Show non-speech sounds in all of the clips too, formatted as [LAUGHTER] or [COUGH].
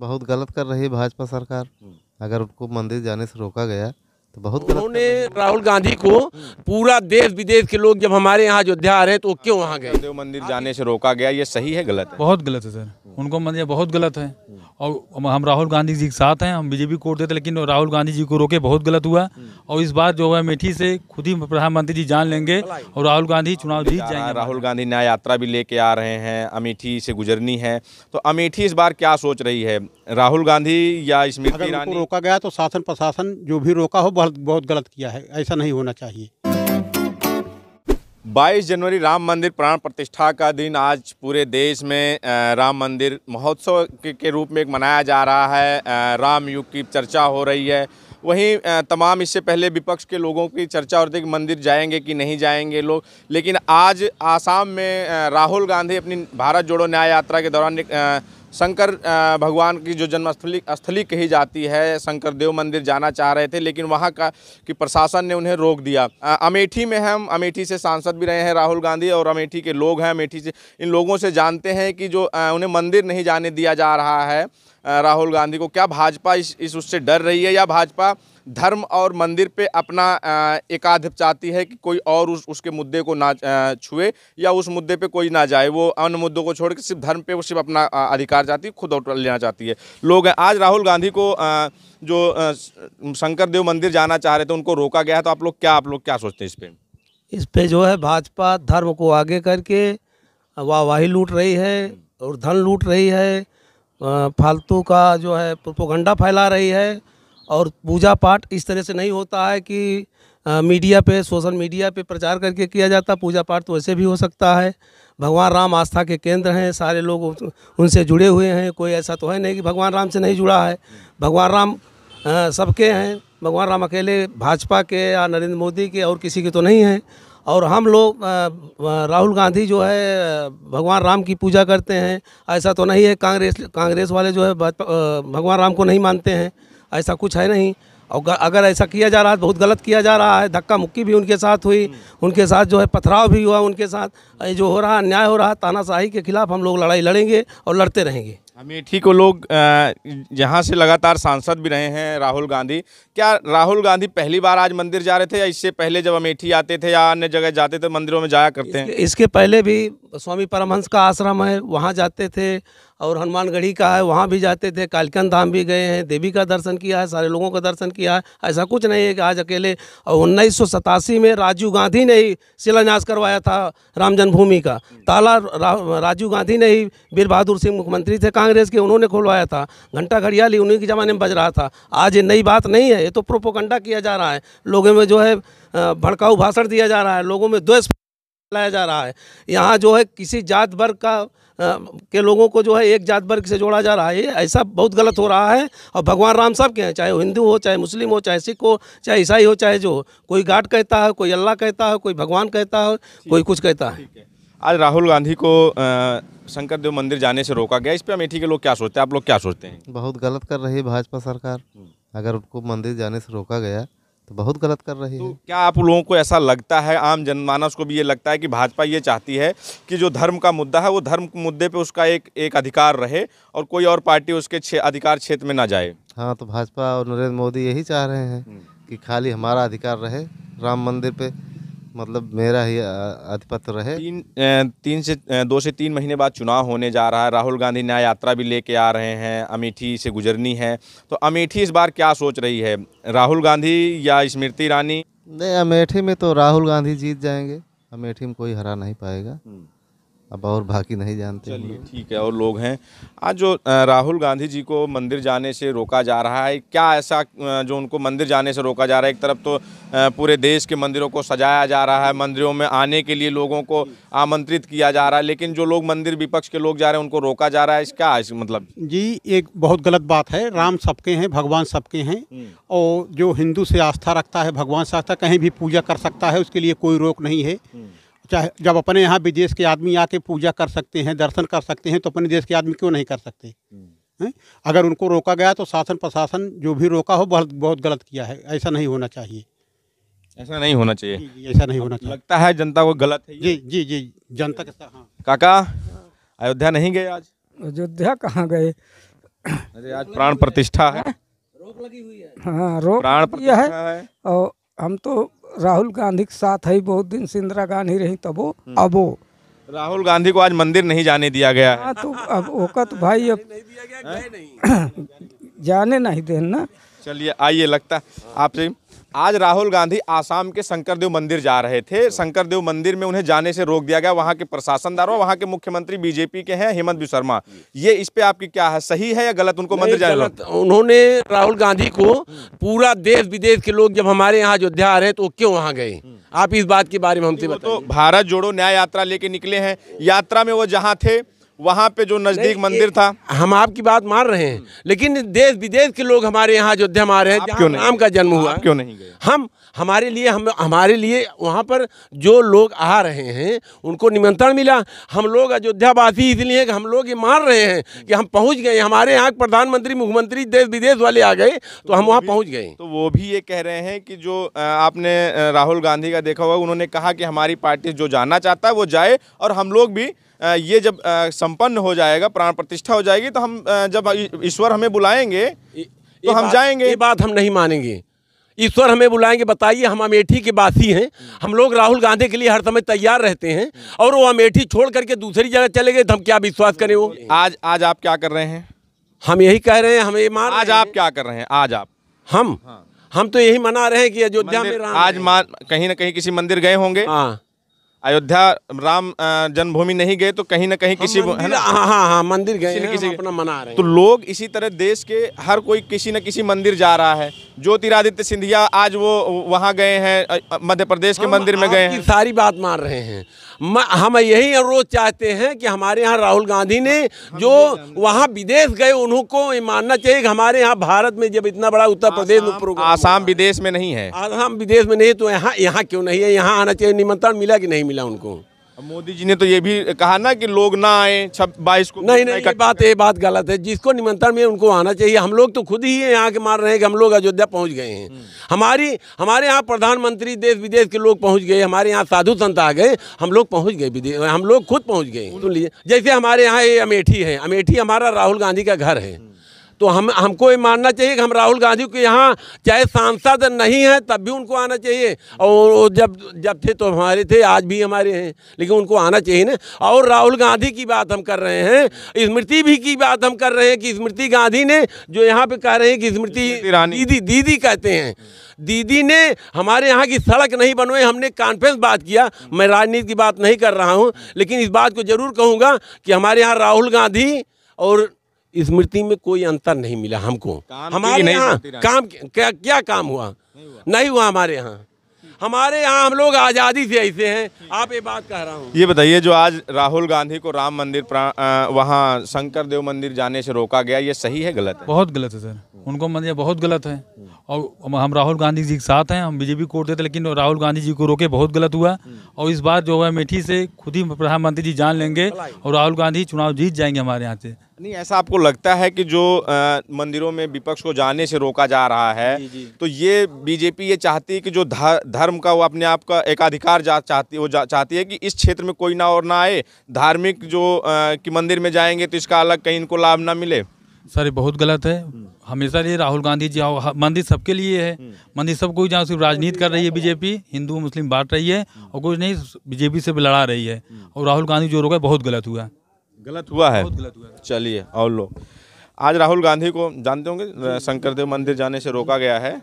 बहुत गलत कर रही है भाजपा सरकार हम्म। अगर उनको मंदिर जाने से रोका गया तो बहुत उन्होंने राहुल गांधी को पूरा देश विदेश के लोग जब हमारे यहाँ अयोध्या आ रहे हैं तो क्यों वहाँ गए देव मंदिर जाने से रोका गया ये सही है गलत है बहुत गलत है सर उनको मतलब बहुत गलत है और हम राहुल गांधी जी के साथ हैं हम बीजेपी को देते लेकिन राहुल गांधी जी को रोके बहुत गलत हुआ और इस बार जो है मेठी से खुद ही प्रधानमंत्री जी जान लेंगे और राहुल गांधी चुनाव जीत जाएंगे राहुल गांधी न्याय यात्रा भी लेके आ रहे हैं अमेठी से गुजरनी है तो अमेठी इस बार क्या सोच रही है राहुल गांधी या स्मृति रोका गया तो शासन प्रशासन जो भी रोका हो बहुत बहुत गलत किया है ऐसा नहीं होना चाहिए 22 जनवरी राम मंदिर प्राण प्रतिष्ठा का दिन आज पूरे देश में राम मंदिर महोत्सव के रूप में एक मनाया जा रहा है राम युग की चर्चा हो रही है वहीं तमाम इससे पहले विपक्ष के लोगों की चर्चा होती है कि मंदिर जाएंगे कि नहीं जाएंगे लोग लेकिन आज आसाम में राहुल गांधी अपनी भारत जोड़ो न्याय यात्रा के दौरान शंकर भगवान की जो जन्मस्थली स्थली कही जाती है शंकर देव मंदिर जाना चाह रहे थे लेकिन वहाँ का कि प्रशासन ने उन्हें रोक दिया अमेठी में हम अमेठी से सांसद भी रहे हैं राहुल गांधी और अमेठी के लोग हैं अमेठी से इन लोगों से जानते हैं कि जो उन्हें मंदिर नहीं जाने दिया जा रहा है राहुल गांधी को क्या भाजपा इस, इस उससे डर रही है या भाजपा धर्म और मंदिर पे अपना एकाधिप चाहती है कि कोई और उस उसके मुद्दे को ना छुए या उस मुद्दे पे कोई ना जाए वो अन्य मुद्दों को छोड़ के सिर्फ धर्म पे वो सिर्फ अपना अधिकार सरकार जाती है खुद आउट लेना चाहती है लोग आज राहुल गांधी को जो शंकर देव मंदिर जाना चाह रहे थे उनको रोका गया है तो आप लोग क्या आप लोग क्या सोचते हैं इस पर इस पर जो है भाजपा धर्म को आगे करके वाहवाही लूट रही है और धन लूट रही है फालतू का जो है प्रोपोगंडा फैला रही है और पूजा पाठ इस तरह से नहीं होता है कि मीडिया पे सोशल मीडिया पे प्रचार करके किया जाता पूजा पाठ तो वैसे भी हो सकता है भगवान राम आस्था के केंद्र हैं सारे लोग उनसे जुड़े हुए हैं कोई ऐसा तो है नहीं कि भगवान राम से नहीं जुड़ा है भगवान राम सबके हैं भगवान राम अकेले भाजपा के या नरेंद्र मोदी के और किसी के तो नहीं हैं और हम लोग राहुल गांधी जो है भगवान राम की पूजा करते हैं ऐसा तो नहीं है कांग्रेस कांग्रेस वाले जो है भगवान राम को नहीं मानते हैं ऐसा कुछ है नहीं और अगर ऐसा किया जा रहा है बहुत गलत किया जा रहा है धक्का मुक्की भी उनके साथ हुई हम्म। उनके साथ जो है पथराव भी हुआ उनके साथ जो हो रहा अन्याय हो रहा तानाशाही के खिलाफ हम लोग लड़ाई लड़ेंगे और लड़ते रहेंगे अमेठी को लोग यहाँ से लगातार सांसद भी रहे हैं राहुल गांधी क्या राहुल गांधी पहली बार आज मंदिर जा रहे थे या इससे पहले जब अमेठी आते थे या अन्य जगह जाते थे मंदिरों में जाया करते हैं इसके पहले भी स्वामी परमहंस का आश्रम है वहाँ जाते थे और हनुमानगढ़ी का है वहाँ भी जाते थे कालकन धाम भी गए हैं देवी का दर्शन किया है सारे लोगों का दर्शन किया है ऐसा कुछ नहीं है कि आज अकेले और उन्नीस में राजीव गांधी ने ही शिलान्यास करवाया था राम जन्मभूमि का ताला राजीव गांधी ने ही वीर बहादुर सिंह मुख्यमंत्री थे कांग्रेस के उन्होंने खुलवाया था घंटा घड़ियाली उन्हीं के ज़माने में बज रहा था आज ये नई बात नहीं है ये तो प्रोपोकंडा किया जा रहा है लोगों में जो है भड़काऊ भाषण दिया जा रहा है लोगों में द्वेष फैलाया जा रहा है यहाँ जो है किसी जात वर्ग का के लोगों को जो है एक जात वर्ग से जोड़ा जा रहा है ऐसा बहुत गलत हो रहा है और भगवान राम सब के हैं चाहे हिंदू हो चाहे मुस्लिम हो चाहे सिख हो चाहे ईसाई हो चाहे जो कोई गाट कहता है कोई अल्लाह कहता है कोई भगवान कहता है कोई कुछ कहता है आज राहुल गांधी को शंकर देव मंदिर जाने से रोका गया इस पर अमेठी के लोग क्या सोचते हैं आप लोग क्या सोचते हैं बहुत गलत कर रही है भाजपा सरकार हम्म। अगर उनको मंदिर जाने से रोका गया तो बहुत गलत कर रही तो है क्या आप लोगों को ऐसा लगता है आम जनमानस को भी ये लगता है कि भाजपा ये चाहती है कि जो धर्म का मुद्दा है वो धर्म मुद्दे पे उसका एक एक अधिकार रहे और कोई और पार्टी उसके छे, अधिकार क्षेत्र में ना जाए हाँ तो भाजपा और नरेंद्र मोदी यही चाह रहे हैं हम्म। कि खाली हमारा अधिकार रहे राम मंदिर पे मतलब मेरा ही अधिपत्य रहे तीन तीन से दो से तीन महीने बाद चुनाव होने जा रहा है राहुल गांधी न्याय यात्रा भी लेके आ रहे हैं अमेठी से गुजरनी है तो अमेठी इस बार क्या सोच रही है राहुल गांधी या स्मृति ईरानी नहीं अमेठी में तो राहुल गांधी जीत जाएंगे अमेठी में कोई हरा नहीं पाएगा हम्म। अब और बाकी नहीं जानते चलिए ठीक है और लोग हैं आज जो राहुल गांधी जी को मंदिर जाने से रोका जा रहा है क्या ऐसा जो उनको मंदिर जाने से रोका जा रहा है एक तरफ तो पूरे देश के मंदिरों को सजाया जा रहा है मंदिरों में आने के लिए लोगों को आमंत्रित किया जा रहा है लेकिन जो लोग मंदिर विपक्ष के लोग जा रहे हैं उनको रोका जा रहा है इसका इस मतलब जी एक बहुत गलत बात है राम सबके हैं भगवान सबके हैं हम्म। और जो हिंदू से आस्था रखता है भगवान से आस्था कहीं भी पूजा कर सकता है उसके लिए कोई रोक नहीं है हम्म। चाहे जब अपने यहाँ विदेश के आदमी आके पूजा कर सकते हैं दर्शन कर सकते हैं तो अपने देश के आदमी क्यों नहीं कर सकते हम्म। हैं अगर उनको रोका गया तो शासन प्रशासन जो भी रोका हो बहुत बहुत गलत किया है ऐसा नहीं होना चाहिए ऐसा नहीं होना चाहिए ऐसा नहीं होना चाहिए लगता है जनता को गलत है जी जी जी जनता के साथ हाँ काका अयोध्या नहीं गए आज अयोध्या कहाँ गए अरे आज प्राण प्रतिष्ठा है रोक लगी हुई है हाँ रोक प्राण प्रतिष्ठा है और हम तो राहुल गांधी के साथ है बहुत दिन से इंदिरा गांधी रही तबो हम्म। अबो राहुल गांधी को आज मंदिर नहीं जाने दिया गया हाँ तो अब ओकत तो भाई अब नहीं दिया गया, हाँ? नहीं। [COUGHS] जाने नहीं देना चलिए आइए लगता आपसे आज राहुल गांधी आसाम के शंकरदेव मंदिर जा रहे थे अच्छा। शंकरदेव मंदिर में उन्हें जाने से रोक दिया गया वहां के प्रशासन द्वारा वहां के मुख्यमंत्री बीजेपी के हैं हेमंत शर्मा ये इस पे आपकी क्या है सही है या गलत उनको मंदिर जाने उन्होंने राहुल गांधी को पूरा देश विदेश के लोग जब हमारे यहाँ अयोध्या आ रहे हैं तो क्यों वहाँ गए आप इस बात के बारे में हमसे तो भारत जोड़ो न्याय यात्रा लेके निकले हैं यात्रा में वो जहाँ थे वहाँ पे जो नज़दीक मंदिर था हम आपकी बात मान रहे हैं लेकिन देश विदेश के लोग हमारे यहाँ अयोध्या में आ रहे हैं क्यों नाम का जन्म हुआ क्यों नहीं हम हमारे लिए हम हमारे लिए वहाँ पर जो लोग आ रहे हैं उनको निमंत्रण मिला हम लोग अयोध्यावासी इसलिए कि हम लोग ये मान रहे हैं कि हम पहुँच गए हमारे यहाँ प्रधानमंत्री मुख्यमंत्री देश विदेश वाले आ गए तो, तो हम वहाँ पहुँच गए तो वो भी ये कह रहे हैं कि जो आपने राहुल गांधी का देखा हुआ उन्होंने कहा कि हमारी पार्टी जो जाना चाहता है वो जाए और हम लोग भी ये जब संपन्न हो जाएगा प्राण प्रतिष्ठा हो जाएगी तो हम जब ईश्वर हमें बुलाएंगे तो हम जाएंगे ये बात हम नहीं मानेंगे ईश्वर हमें बुलाएंगे बताइए हम अमेठी के बासी हैं हम लोग राहुल गांधी के लिए हर समय तैयार रहते हैं और वो अमेठी छोड़ करके दूसरी जगह चले गए तो हम क्या विश्वास करें वो आज आज आप क्या कर रहे हैं हम यही कह रहे हैं हमें मान आज आप क्या कर रहे हैं आज आप हम हाँ। हम तो यही मना रहे हैं कि अयोध्या में आज कहीं ना कहीं किसी मंदिर गए होंगे हाँ अयोध्या राम जन्मभूमि नहीं गए तो कहीं ना कहीं किसी है ना हाँ हाँ हाँ मंदिर गए किसी, किसी अपना मना रहे हैं तो लोग इसी तरह देश के हर कोई किसी न किसी मंदिर जा रहा है ज्योतिरादित्य सिंधिया आज वो वहाँ गए हैं मध्य प्रदेश के मंदिर में गए हैं सारी बात मान रहे हैं हम यही अनुरोध चाहते हैं कि हमारे यहाँ राहुल गांधी ने जो वहाँ विदेश गए उनको मानना चाहिए कि हमारे यहाँ भारत में जब इतना बड़ा उत्तर प्रदेश आसाम विदेश में नहीं है आसाम विदेश में नहीं तो यहाँ यहाँ क्यों नहीं है यहाँ आना चाहिए निमंत्रण मिला कि नहीं मिला मिला उनको मोदी जी ने तो ये भी कहा ना कि लोग ना आए छब बाईस को नहीं नहीं ये बात ये बात गलत है जिसको निमंत्रण में उनको आना चाहिए हम लोग तो खुद ही यहाँ के मार रहे हैं कि हम लोग अयोध्या पहुँच गए हैं हम्म। हमारी हमारे यहाँ प्रधानमंत्री देश विदेश के लोग पहुँच गए हमारे यहाँ साधु संत आ गए हम लोग पहुँच गए विदेश हम लोग खुद पहुँच गए सुन तो लीजिए जैसे हमारे यहाँ ये अमेठी है अमेठी हमारा राहुल गांधी का घर है हम्म। तो हम हमको ये मानना चाहिए कि हम राहुल गांधी के यहाँ चाहे सांसद नहीं हैं तब भी उनको आना चाहिए और जब जब थे तो हमारे थे आज भी हमारे हैं लेकिन उनको आना चाहिए ना और राहुल गांधी की बात हम कर रहे हैं स्मृति भी की बात हम कर रहे हैं कि स्मृति गांधी ने जो यहाँ पर कह रहे हैं कि स्मृति दीदी दीदी कहते हैं दीदी ने हमारे यहाँ की सड़क नहीं बनवाई हमने कॉन्फ्रेंस बात किया मैं राजनीति की बात नहीं कर रहा हूँ लेकिन इस बात को जरूर कहूँगा कि हमारे यहाँ राहुल गांधी और स्मृति में कोई अंतर नहीं मिला हमको हमारे यहाँ काम क्या क्या काम हुआ नहीं हुआ हमारे यहाँ हमारे यहाँ हम लोग आज़ादी से ऐसे हैं आप ये बात कह रहा हूँ ये बताइए जो आज राहुल गांधी को राम मंदिर वहाँ शंकर देव मंदिर जाने से रोका गया ये सही है गलत है बहुत गलत है सर उनको मंदिर मतलब बहुत गलत है और हम राहुल गांधी जी के साथ हैं हम बीजेपी को देते लेकिन राहुल गांधी जी को रोके बहुत गलत हुआ हम्म। और इस बार जो है मेठी से खुद ही प्रधानमंत्री जी जान लेंगे और राहुल गांधी चुनाव जीत जाएंगे हमारे यहाँ से नहीं ऐसा आपको लगता है कि जो आ, मंदिरों में विपक्ष को जाने से रोका जा रहा है जी जी। तो ये बीजेपी ये चाहती है कि जो धर्म का वो अपने आप का एकाधिकार जा चाहती वो जा, चाहती है कि इस क्षेत्र में कोई ना और ना आए धार्मिक जो आ, कि मंदिर में जाएंगे तो इसका अलग कहीं इनको लाभ ना मिले सर बहुत गलत है हम्म। हमेशा ये राहुल गांधी जी हाँ, मंदिर सबके लिए है हम्म। मंदिर सबको जहाँ सिर्फ राजनीति कर रही है बीजेपी हिंदू मुस्लिम बांट रही है हम्म। और कुछ नहीं बीजेपी से भी लड़ा रही है और राहुल गांधी जो रोका बहुत गलत हुआ गलत हुआ है चलिए और लोग आज राहुल गांधी को जानते होंगे शंकरदेव मंदिर जाने से रोका गया है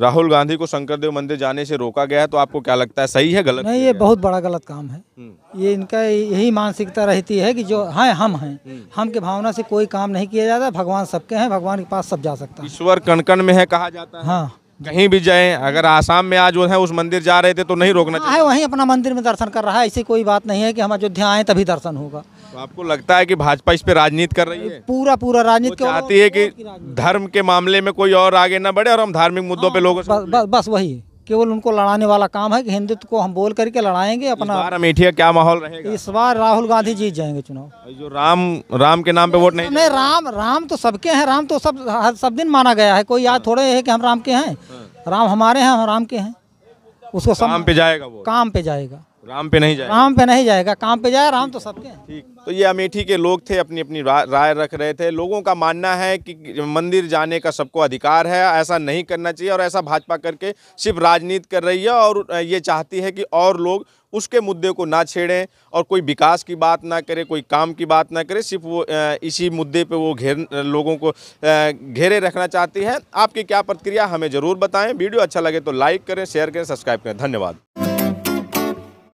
राहुल गांधी को शंकरदेव मंदिर जाने से रोका गया है तो आपको क्या लगता है सही है गलत नहीं ये बहुत बड़ा गलत काम है हम्म। ये इनका यही मानसिकता रहती है कि जो हाँ हम हैं हम्म। हम के भावना से कोई काम नहीं किया जाता भगवान सबके हैं भगवान के पास सब जा सकता है ईश्वर कणकण में है कहा जाता है हाँ कहीं भी जाएं अगर आसाम में आज जो है उस मंदिर जा रहे थे तो नहीं रोकना हाँ, चाहिए वहीं अपना मंदिर में दर्शन कर रहा है ऐसी कोई बात नहीं है कि हम अयोध्या आए तभी दर्शन होगा तो आपको लगता है कि भाजपा इस पे राजनीति कर रही है पूरा पूरा राजनीति चाहती है कि धर्म के मामले में कोई और आगे ना बढ़े और हम धार्मिक मुद्दों पर हाँ, लोगों बस वही केवल उनको लड़ाने वाला काम है कि हिंदुत्व को हम बोल करके लड़ाएंगे अपना बार अमेठिया क्या माहौल रहेगा इस बार राहुल गांधी जीत जाएंगे चुनाव जो राम राम के नाम पे वोट नहीं नहीं राम राम तो सबके हैं राम तो सब हर सब दिन माना गया है कोई याद हाँ। थोड़े है कि हम राम के हैं राम हमारे हैं हम राम के हैं उसको काम पे जाएगा काम पे जाएगा राम पे नहीं जाएगा राम पे नहीं जाएगा काम पे जाए राम तो सबके ठीक तो ये अमेठी के लोग थे अपनी अपनी राय रख रहे थे लोगों का मानना है कि मंदिर जाने का सबको अधिकार है ऐसा नहीं करना चाहिए और ऐसा भाजपा करके सिर्फ राजनीति कर रही है और ये चाहती है कि और लोग उसके मुद्दे को ना छेड़ें और कोई विकास की बात ना करें कोई काम की बात ना करे सिर्फ वो इसी मुद्दे पे वो घेर लोगों को घेरे रखना चाहती है आपकी क्या प्रतिक्रिया हमें ज़रूर बताएं वीडियो अच्छा लगे तो लाइक करें शेयर करें सब्सक्राइब करें धन्यवाद